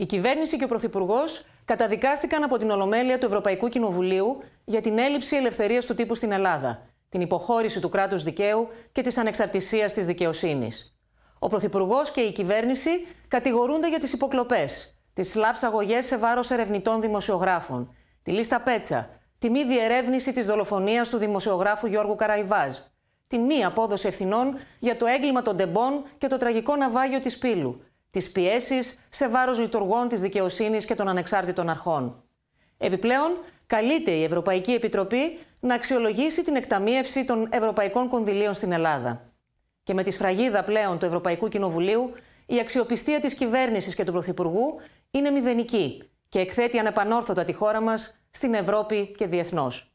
Η κυβέρνηση και ο Πρωθυπουργός καταδικάστηκαν από την Ολομέλεια του Ευρωπαϊκού Κοινοβουλίου για την έλλειψη ελευθερίας του τύπου στην Ελλάδα, την υποχώρηση του κράτους δικαίου και της ανεξαρτησίας της δικαιοσύνης. Ο Πρωθυπουργός και η κυβέρνηση κατηγορούνται για τις υποκλοπές, τις σλαψ αγωγέ σε βάρος ερευνητών δημοσιογράφων, τη λίστα Πέτσα, τη μη διερεύνηση της δολοφονίας του δημοσιογράφου Γιώργου Καραϊβάζ, τη μη απόδοση ευθυνών για το έγκλημα των τεμπών και το τραγικό ναυάγιο της Πύλου, τις πιέσεις σε βάρος λειτουργών της δικαιοσύνης και των ανεξάρτητων αρχών. Επιπλέον, καλείται η Ευρωπαϊκή Επιτροπή να αξιολογήσει την εκταμείευση των ευρωπαϊκών κονδυλίων στην Ελλάδα. Και με τη σφραγίδα πλέον του Ευρωπαϊκού Κοινοβουλίου, η αξιοπιστία της κυβέρνησης και του Πρωθυπουργού είναι μηδενική και εκθέτει ανεπανόρθωτα τη χώρα μας στην Ευρώπη και διεθνώς.